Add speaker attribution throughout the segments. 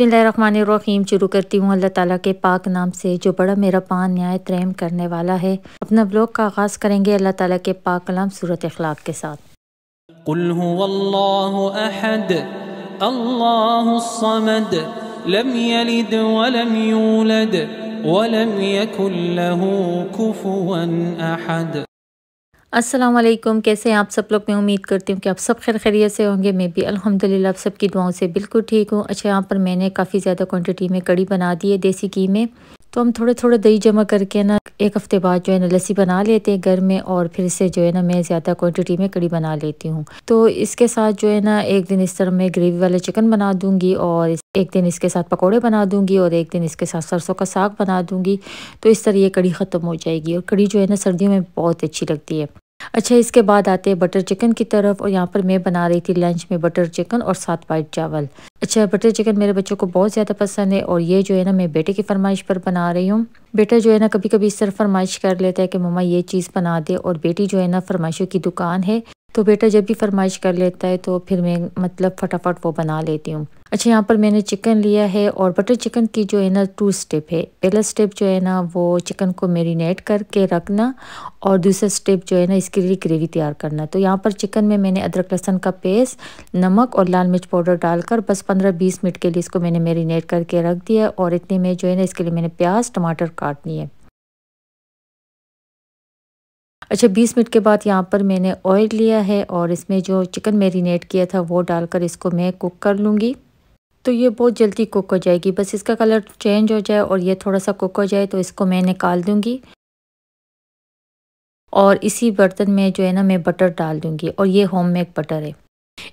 Speaker 1: बिसमीम शुरू करती हूँ अल्लाह ताला के पाक नाम से जो बड़ा मेरा पान न्याय त्रैम करने वाला है अपना ब्लॉग का आगाज़ करेंगे अल्लाह ताला के पाक कलाम सूरत अखलाक के साथ अहद लम यलिद वलम यूलद वलम यकुल लहू कुफुवन अहद अस्सलाम वालेकुम कैसे हैं आप सब लोग मैं उम्मीद करती हूँ कि आप सब खैर खैरियत से होंगे मैं भी अल्हम्दुलिल्लाह आप सबकी दुआओं से बिल्कुल ठीक हूँ अच्छा यहाँ पर मैंने काफ़ी ज़्यादा क्वांटिटी में कड़ी बना दी है देसी घी में तो हम थोड़े थोड़े दही जमा करके ना एक हफ़्ते बाद जो है ना लस्सी बना लेते हैं घर में और फिर इसे जो है ना मैं ज़्यादा क्वांटिटी में कड़ी बना लेती हूँ तो इसके साथ जो है ना एक दिन इस तरह मैं ग्रेवी वाला चिकन बना दूँगी और एक दिन इसके साथ पकोड़े बना दूँगी और एक दिन इसके साथ सरसों का साग बना दूँगी तो इस तरह ये कड़ी ख़त्म हो जाएगी और कड़ी जो है ना सर्दियों में बहुत अच्छी लगती है अच्छा इसके बाद आते हैं बटर चिकन की तरफ और यहाँ पर मैं बना रही थी लंच में बटर चिकन और साथ वाइट चावल अच्छा बटर चिकन मेरे बच्चों को बहुत ज़्यादा पसंद है और ये जो है ना मैं बेटे की फरमाइश पर बना रही हूँ बेटा जो है ना कभी कभी इस तरह फरमाइश कर लेता है कि मम्मा ये चीज़ बना दे और बेटी जो है ना फरमाइशों की दुकान है तो बेटा जब भी फरमाइश कर लेता है तो फिर मैं मतलब फटाफट वो बना लेती हूँ अच्छा यहाँ पर मैंने चिकन लिया है और बटर चिकन की जो है ना टू स्टेप है पहला स्टेप जो है ना वो चिकन को मेरीनेट करके रखना और दूसरा स्टेप जो है ना इसके लिए ग्रेवी तैयार करना तो यहाँ पर चिकन में मैंने अदरक लहसन का पेस्ट नमक और लाल मिर्च पाउडर डालकर बस पंद्रह बीस मिनट के लिए इसको मैंने मेरीनेट करके रख दिया और इतने में जो है ना इसके लिए मैंने प्याज टमाटर काटनी है अच्छा 20 मिनट के बाद यहाँ पर मैंने ऑयल लिया है और इसमें जो चिकन मेरीनेट किया था वो डालकर इसको मैं कुक कर लूँगी तो ये बहुत जल्दी कुक हो जाएगी बस इसका कलर चेंज हो जाए और ये थोड़ा सा कुक हो जाए तो इसको मैं निकाल दूँगी और इसी बर्तन में जो है ना मैं बटर डाल दूँगी और ये होम मेड बटर है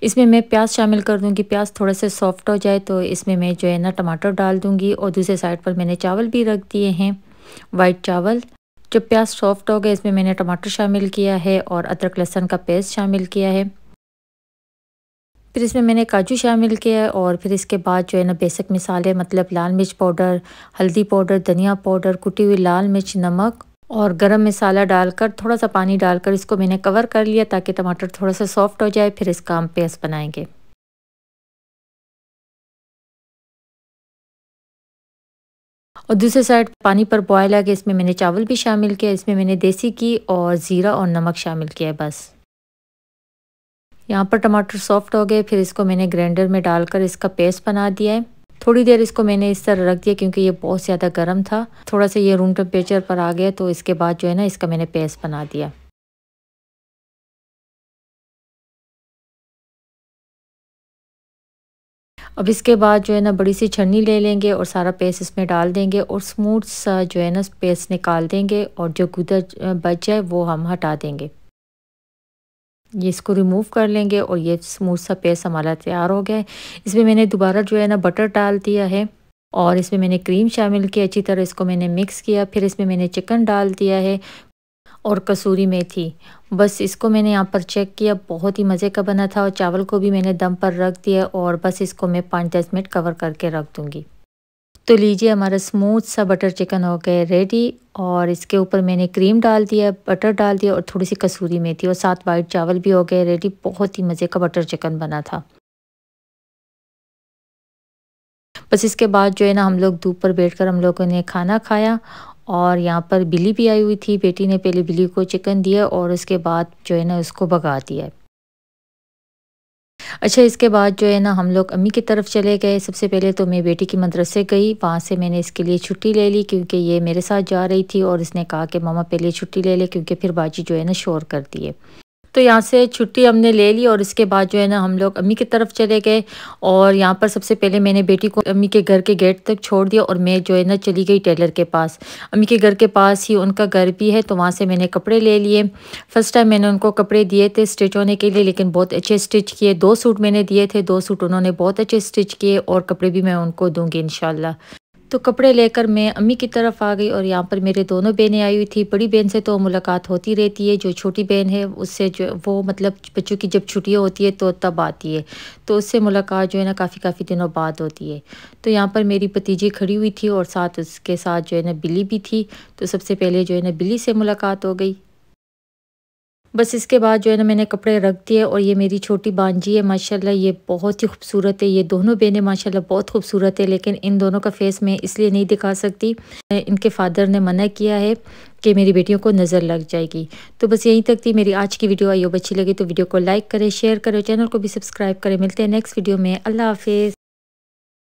Speaker 1: इसमें मैं प्याज शामिल कर दूँगी प्याज थोड़े से सॉफ्ट हो जाए तो इसमें मैं जो है ना टमाटर डाल दूँगी और दूसरे साइड पर मैंने चावल भी रख दिए हैं वाइट चावल जो प्याज सॉफ्ट हो गया इसमें मैंने टमाटर शामिल किया है और अदरक लहसन का पेस्ट शामिल किया है फिर इसमें मैंने काजू शामिल किया है और फिर इसके बाद जो है ना बेसिक मिसाले मतलब लाल मिर्च पाउडर हल्दी पाउडर धनिया पाउडर कुटी हुई लाल मिर्च नमक और गरम मसाला डालकर थोड़ा सा पानी डालकर इसको मैंने कवर कर लिया ताकि टमाटर थोड़ा सा सॉफ्ट हो जाए फिर इसका हम पेस्ट बनाएंगे और दूसरे साइड पानी पर बॉयल आ गया इसमें मैंने चावल भी शामिल किया इसमें मैंने देसी घी और ज़ीरा और नमक शामिल किया है बस यहाँ पर टमाटर सॉफ्ट हो गए फिर इसको मैंने ग्राइंडर में डालकर इसका पेस्ट बना दिया है थोड़ी देर इसको मैंने इस तरह रख दिया क्योंकि ये बहुत ज़्यादा गर्म था थोड़ा सा ये रूम टेम्परेचर पर आ गया तो इसके बाद जो है ना इसका मैंने पेस्ट बना दिया अब इसके बाद जो है ना बड़ी सी छन्नी ले लेंगे और सारा पेस्ट इसमें डाल देंगे और स्मूथ सा जो है ना पेस्ट निकाल देंगे और जो गुदर बच जाए वो हम हटा देंगे ये इसको रिमूव कर लेंगे और ये स्मूथ सा पेस्ट हमारा तैयार हो गया है इसमें मैंने दोबारा जो है ना बटर डाल दिया है और इसमें मैंने क्रीम शामिल की अच्छी तरह इसको मैंने मिक्स किया फिर इसमें मैंने चिकन डाल दिया है और कसूरी मेथी बस इसको मैंने यहाँ पर चेक किया बहुत ही मज़े का बना था और चावल को भी मैंने दम पर रख दिया और बस इसको मैं पाँच दस मिनट कवर करके रख दूँगी तो लीजिए हमारा स्मूथ सा बटर चिकन हो गया रेडी और इसके ऊपर मैंने क्रीम डाल दिया बटर डाल दिया और थोड़ी सी कसूरी मेथी और साथ वाइट चावल भी हो गए रेडी बहुत ही मज़े का बटर चिकन बना था बस इसके बाद जो है ना हम लोग धूप पर बैठकर हम लोगों ने खाना खाया और यहाँ पर बिल्ली भी आई हुई थी बेटी ने पहले बिल्ली को चिकन दिया और उसके बाद जो है ना उसको भगा दिया अच्छा इसके बाद जो है ना हम लोग अम्मी की तरफ चले गए सबसे पहले तो मैं बेटी की मदरसे गई वहाँ से मैंने इसके लिए छुट्टी ले ली क्योंकि ये मेरे साथ जा रही थी और इसने कहा कि मामा पहले छुट्टी ले ले क्योंकि फिर बाजी जो है ना शोर कर दिए तो यहाँ से छुट्टी हमने ले ली और इसके बाद जो है ना हम लोग अम्मी की तरफ चले गए और यहाँ पर सबसे पहले मैंने बेटी को अम्मी के घर के गेट तक छोड़ दिया और मैं जो है ना चली गई टेलर के पास अम्मी के घर के पास ही उनका घर भी है तो वहाँ से मैंने कपड़े ले लिए फ़र्स्ट टाइम मैंने उनको कपड़े दिए थे स्टिच होने के लिए लेकिन बहुत अच्छे स्टिच किए दो सूट मैंने दिए थे दो सूट उन्होंने बहुत अच्छे स्टिच किए और कपड़े भी मैं उनको दूँगी इन तो कपड़े लेकर मैं अम्मी की तरफ आ गई और यहाँ पर मेरे दोनों बहनें आई हुई थी बड़ी बहन से तो मुलाकात होती रहती है जो छोटी बहन है उससे जो वो मतलब बच्चों की जब छुट्टियाँ होती है तो तब आती है तो उससे मुलाकात जो है ना काफ़ी काफ़ी दिनों बाद होती है तो यहाँ पर मेरी भतीजी खड़ी हुई थी और साथ उसके साथ जो है ना बिल्ली भी थी तो सबसे पहले जो है ना बिल्ली से मुलाकात हो गई बस इसके बाद जो है ना मैंने कपड़े रख दिए और ये मेरी छोटी बांजी है माशाल्लाह ये बहुत ही खूबसूरत है ये दोनों बहनें माशाल्लाह बहुत खूबसूरत है लेकिन इन दोनों का फेस मैं इसलिए नहीं दिखा सकती इनके फादर ने मना किया है कि मेरी बेटियों को नज़र लग जाएगी तो बस यहीं तक थी मेरी आज की वीडियो आई हो अच्छी लगी तो वीडियो को लाइक करें शेयर करें चैनल को भी सब्सक्राइब करें मिलते हैं नेक्स्ट वीडियो में अल्लाह हाफिज़